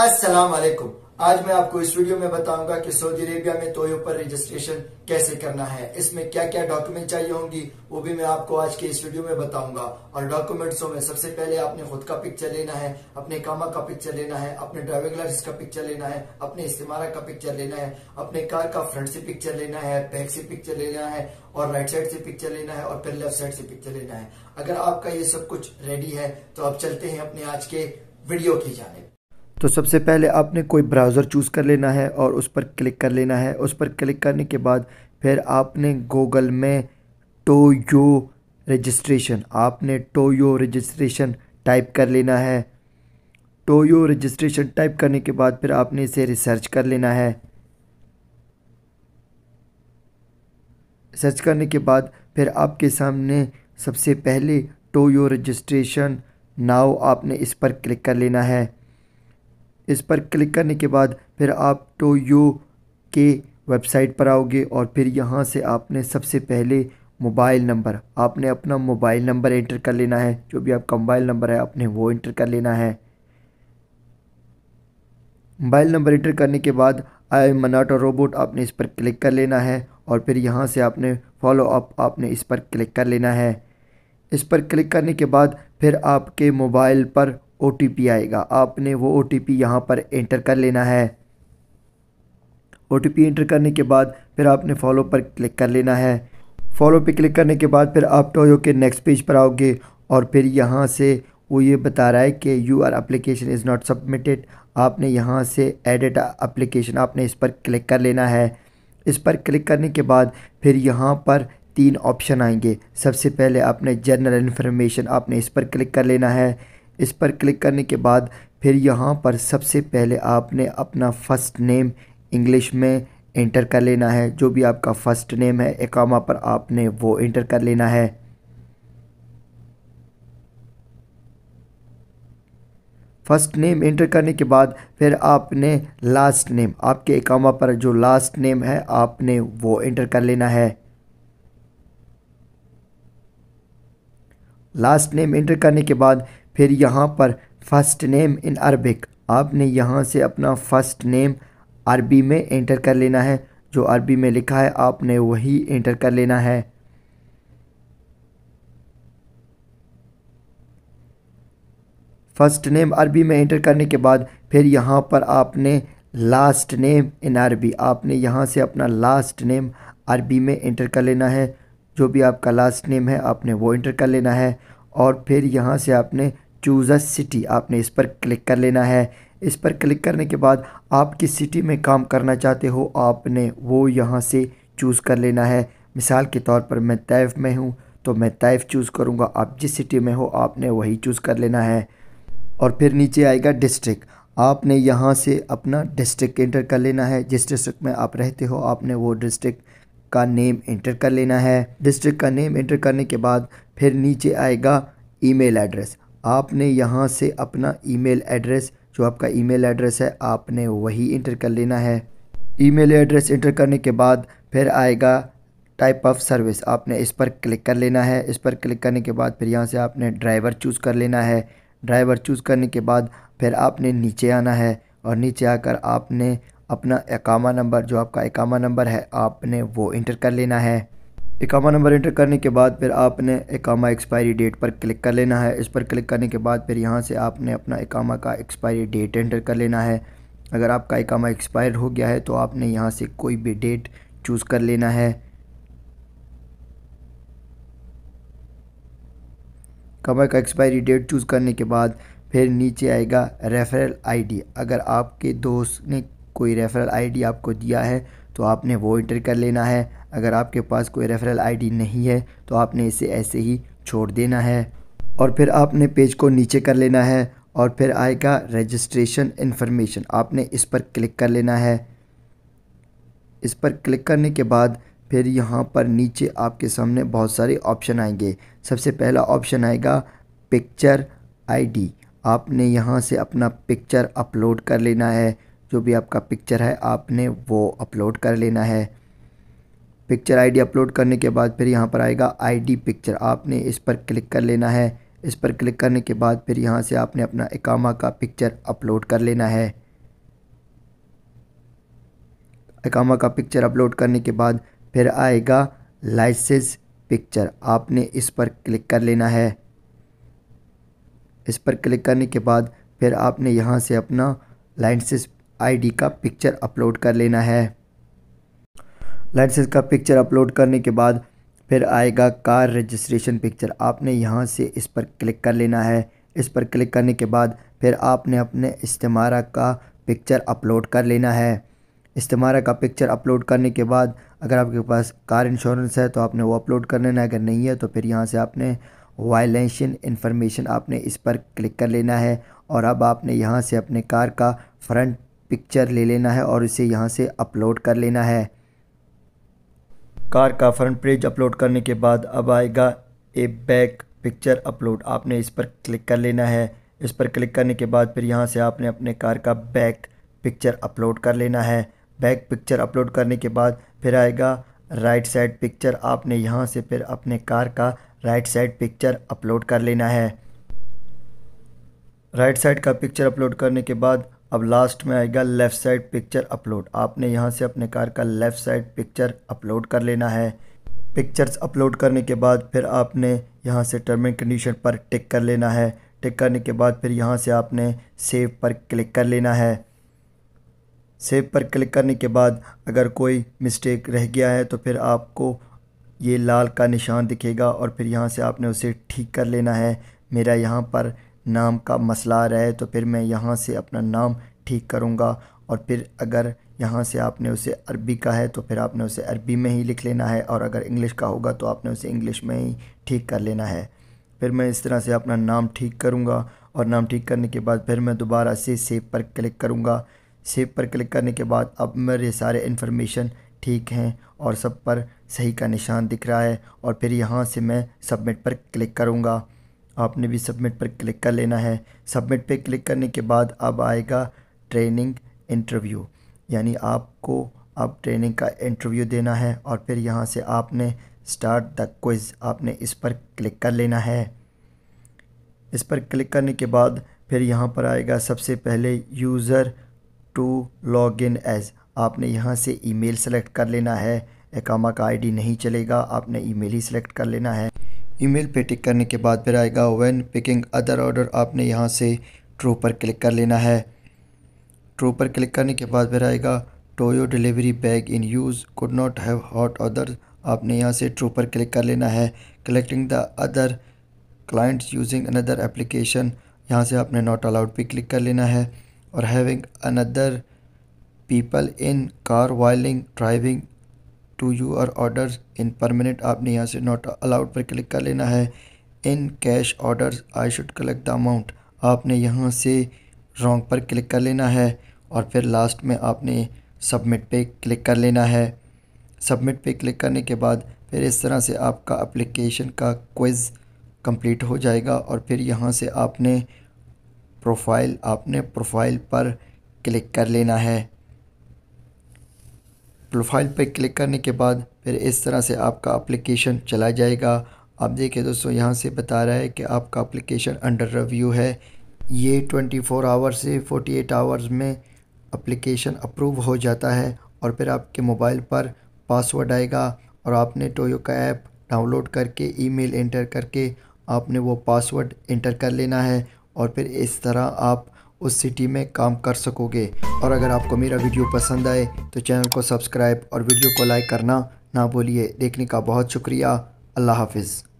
अस्सलाम वालेकुम आज मैं आपको इस वीडियो में बताऊंगा कि सऊदी अरेबिया में तोयो पर रजिस्ट्रेशन कैसे करना है इसमें क्या क्या डॉक्यूमेंट चाहिए होंगी वो भी मैं आपको आज के इस वीडियो में बताऊंगा और डॉक्यूमेंट्सों में सबसे पहले आपने खुद का पिक्चर लेना है अपने कामा का पिक्चर लेना है अपने ड्राइविंग लाइसेंस का पिक्चर लेना है अपने इस्तेमाल का पिक्चर लेना है अपने कार का फ्रंट से पिक्चर लेना है बैक से पिक्चर लेना है और राइट साइड से पिक्चर लेना है और फिर लेफ्ट साइड से पिक्चर लेना है अगर आपका ये सब कुछ रेडी है तो आप चलते हैं अपने आज के वीडियो की जाने तो सबसे पहले आपने कोई ब्राउज़र चूज़ कर लेना है और उस पर क्लिक कर लेना है उस पर क्लिक करने के बाद फिर आपने गूगल में टोयो रजिस्ट्रेशन आपने टोयो रजिस्ट्रेशन टाइप कर लेना है टोयो रजिस्ट्रेशन टाइप करने के बाद फिर आपने इसे रिसर्च कर लेना है सर्च करने के बाद फिर आपके सामने सबसे पहले टोयो रजिस्ट्रेशन नाव आपने इस पर क्लिक कर लेना है इस पर क्लिक करने के बाद फिर आप टोयो के वेबसाइट पर आओगे और फिर यहाँ से आपने सबसे पहले मोबाइल नंबर आपने अपना मोबाइल नंबर एंटर कर लेना है जो भी आपका मोबाइल नंबर है आपने वो एंटर कर लेना है मोबाइल नंबर एंटर करने के बाद आई एम मनाटो रोबोट आपने इस पर क्लिक कर लेना है और फिर यहाँ से आपने फॉलो अप आपने इस पर क्लिक कर लेना है इस पर क्लिक करने के बाद फिर आपके मोबाइल पर ओ आएगा आपने वो ओ टी यहाँ पर एंटर कर लेना है ओ एंटर करने के बाद फिर आपने फॉलो पर क्लिक कर लेना है फॉलो पे क्लिक करने के बाद फिर आप टोयो के नेक्स्ट पेज पर आओगे और फिर यहाँ से वो ये बता रहा है कि your application is not submitted आपने यहाँ से एडिट अप्लीकेशन आपने इस पर क्लिक कर लेना है इस पर क्लिक करने के बाद फिर यहाँ पर तीन ऑप्शन आएंगे सबसे पहले आपने जनरल इन्फॉर्मेशन आपने इस पर क्लिक कर लेना है इस पर क्लिक करने के बाद फिर यहाँ पर सबसे पहले आपने अपना फ़र्स्ट नेम इंग्लिश में इंटर कर लेना है जो भी आपका फ़र्स्ट नेम है एकामा पर आपने वो इंटर कर लेना है फर्स्ट नेम इंटर करने के बाद फिर आपने लास्ट नेम आपके एकामा पर जो लास्ट नेम है आपने वो इंटर कर लेना है लास्ट नेम इंटर करने के बाद फिर यहाँ पर फ़र्स्ट नेम इन अरबिक आपने यहाँ से अपना फ़र्स्ट नेम अरबी में एंटर कर लेना है जो अरबी में लिखा है आपने वही एंटर कर लेना है फर्स्ट नेम अरबी में एंटर करने के बाद फिर यहाँ पर आपने लास्ट नेम इन अरबी आपने यहाँ से अपना लास्ट नेम अरबी में एंटर कर लेना है जो भी आपका लास्ट नेम है आपने वो एंटर कर लेना है और फिर यहाँ से आपने चूज़ अ सिटी आपने इस पर क्लिक कर लेना है इस पर क्लिक करने के बाद आप किस सिटी में काम करना चाहते हो आपने वो यहाँ से चूज़ कर लेना है मिसाल के तौर पर मैं तैफ में हूँ तो मैं तैफ चूज़ करूँगा आप जिस सिटी में हो आपने वही चूज़ कर लेना है और फिर नीचे आएगा डिस्ट्रिक्ट आपने यहाँ से अपना डिस्ट्रिक्ट इंटर कर लेना है जिस डिस्ट्रिक्ट में आप रहते हो आपने वो डिस्ट्रिक्ट का नेम एंटर कर लेना है डिस्ट्रिक्ट का नेम एंटर करने के बाद फिर नीचे आएगा ईमेल एड्रेस आपने यहाँ से अपना ईमेल एड्रेस जो आपका ईमेल एड्रेस है आपने वही इंटर कर लेना है ईमेल एड्रेस इंटर करने के बाद फिर आएगा टाइप ऑफ सर्विस आपने इस पर क्लिक कर लेना है इस पर क्लिक करने के बाद फिर यहाँ से आपने ड्राइवर चूज़ कर लेना है ड्राइवर चूज़ करने के बाद फिर आपने नीचे आना है और नीचे आकर आपने अपना एकामा नंबर जो आपका एकामा नंबर है आपने वो इंटर कर लेना है इकामा नंबर इंटर करने के बाद फिर आपने इकामा एक्सपायरी डेट पर क्लिक कर लेना है इस पर क्लिक करने के बाद फिर यहाँ से आपने अपना इकामा का एक्सपायरी डेट एंटर कर लेना है अगर आपका इकामा एक्सपायर हो गया है तो आपने यहाँ से कोई भी डेट चूज़ कर लेना है कमर का एक्सपायरी डेट चूज़ करने के बाद फिर नीचे आएगा रेफरल आईडी अगर आपके दोस्त ने कोई रेफरल आईडी आपको दिया है तो आपने वो इंटर कर लेना है अगर आपके पास कोई रेफरल आईडी नहीं है तो आपने इसे ऐसे ही छोड़ देना है और फिर आपने पेज को नीचे कर लेना है और फिर आएगा रजिस्ट्रेशन इन्फॉर्मेशन आपने इस पर क्लिक कर लेना है इस पर क्लिक करने के बाद फिर यहाँ पर नीचे आपके सामने बहुत सारे ऑप्शन आएंगे सबसे पहला ऑप्शन आएगा पिक्चर आईडी आपने यहाँ से अपना पिक्चर अपलोड कर लेना है जो भी आपका पिक्चर है आपने वो अपलोड कर लेना है पिक्चर आईडी अपलोड करने के बाद फिर यहाँ पर आएगा आईडी पिक्चर आपने इस पर क्लिक कर लेना है इस पर क्लिक करने के बाद फिर यहाँ से आपने अपना इकामा का पिक्चर अपलोड कर लेना है इकामा का पिक्चर अपलोड करने के बाद फिर आएगा लाइसेंस पिक्चर आपने इस पर क्लिक कर लेना है इस पर क्लिक करने के बाद फिर आपने यहाँ से अपना लाइसेंस आईडी का पिक्चर अपलोड कर लेना है लाइसेंस का पिक्चर अपलोड करने के बाद फिर आएगा कार रजिस्ट्रेशन पिक्चर आपने यहाँ से इस पर क्लिक कर लेना है इस पर क्लिक करने के बाद फिर आपने अपने इस्तेमारा का पिक्चर अपलोड कर लेना है इस्तेमारा का पिक्चर अपलोड करने के बाद अगर आपके पास कार इंश्योरेंस है तो आपने वो अपलोड कर लेना है अगर नहीं है तो फिर यहाँ से आपने वायलेंशन इन्फॉर्मेशन आपने इस पर क्लिक कर लेना है और अब आपने यहाँ से अपने कार का फ्रंट पिक्चर ले लेना है और इसे यहाँ से अपलोड कर लेना है कार का फ्रंट पेज अपलोड करने के बाद अब आएगा ए बैक पिक्चर अपलोड आपने इस पर क्लिक कर लेना है इस पर क्लिक करने के बाद फिर यहाँ से आपने अपने कार का बैक पिक्चर अपलोड कर लेना है बैक पिक्चर अपलोड करने के बाद फिर आएगा राइट साइड पिक्चर आपने यहाँ से फिर अपने कार का राइट साइड पिक्चर अपलोड कर लेना है राइट साइड का पिक्चर अपलोड करने के बाद अब लास्ट में आएगा लेफ़्ट साइड पिक्चर अपलोड आपने यहाँ से अपने कार का लेफ़्ट साइड पिक्चर अपलोड कर लेना है पिक्चर्स अपलोड करने के बाद फिर आपने यहाँ से टर्म एंड कंडीशन पर टिक कर लेना है टिक करने के बाद फिर यहाँ से आपने सेव पर क्लिक कर लेना है सेव पर क्लिक करने के बाद अगर कोई मिस्टेक रह गया है तो फिर आपको ये लाल का निशान दिखेगा और फिर यहाँ से आपने उसे ठीक कर लेना है मेरा यहाँ पर नाम का मसला रहे तो फिर मैं यहाँ से अपना नाम ठीक करूँगा और फिर अगर यहाँ से आपने उसे अरबी का है तो फिर आपने उसे अरबी में ही लिख लेना है और अगर इंग्लिश का होगा तो आपने उसे इंग्लिश में ही ठीक कर लेना है फिर मैं इस तरह से अपना नाम ठीक करूँगा और नाम ठीक करने के बाद फिर मैं दोबारा से सेब पर क्लिक करूँगा सेब पर क्लिक करने के बाद अब मेरे सारे इन्फॉर्मेशन ठीक हैं और सब पर सही का निशान दिख रहा है और फिर यहाँ से मैं सबमिट पर क्लिक करूँगा आपने भी सबमिट पर क्लिक कर लेना है सबमिट पर क्लिक करने के बाद अब आएगा ट्रेनिंग इंटरव्यू यानी आपको अब ट्रेनिंग का इंटरव्यू देना है और फिर यहाँ से आपने स्टार्ट द क्विज़ आपने इस पर क्लिक कर लेना है इस पर क्लिक करने के बाद फिर यहाँ पर आएगा सबसे पहले user to log in as आपने यहाँ से ईमेल सेलेक्ट कर लेना है एकामा का आईडी नहीं चलेगा आपने ईमेल ही सिलेक्ट कर लेना है ईमेल पे टिक करने के बाद फिर आएगा वेन पिकिंग अदर ऑर्डर आपने यहाँ से ट्रू पर क्लिक कर लेना है ट्रू पर क्लिक करने के बाद फिर आएगा Toyo delivery bag in use could not have hot other आपने यहाँ से ट्रू पर क्लिक कर लेना है collecting the other clients using another application यहाँ से आपने नॉट अलाउड पे क्लिक कर लेना है और having another people in car whiling driving to your order in permanent आपने यहाँ से नॉट अलाउड पर क्लिक कर लेना है in cash orders I should collect the amount आपने यहाँ से रॉन्ग पर क्लिक कर लेना है और फिर लास्ट में आपने सबमिट पे क्लिक कर लेना है सबमिट पे क्लिक करने के बाद फिर इस तरह से आपका अप्लीकेशन का क्विज़ कंप्लीट हो जाएगा और फिर यहाँ से आपने प्रोफाइल आपने प्रोफाइल पर क्लिक कर लेना है प्रोफाइल पर क्लिक करने के बाद फिर इस तरह से आपका अप्लीकेशन चला जाएगा आप देखिए दोस्तों यहाँ से बता रहा है कि आपका अप्लीकेशन अंडर रिव्यू है ये 24 फोर आवर्स से 48 एट आवर्स में अप्लीकेशन अप्रूव हो जाता है और फिर आपके मोबाइल पर पासवर्ड आएगा और आपने टोयो का ऐप डाउनलोड करके ईमेल एंटर करके आपने वो पासवर्ड एंटर कर लेना है और फिर इस तरह आप उस सिटी में काम कर सकोगे और अगर आपको मेरा वीडियो पसंद आए तो चैनल को सब्सक्राइब और वीडियो को लाइक करना ना भूलिए देखने का बहुत शुक्रिया अल्लाह हाफिज़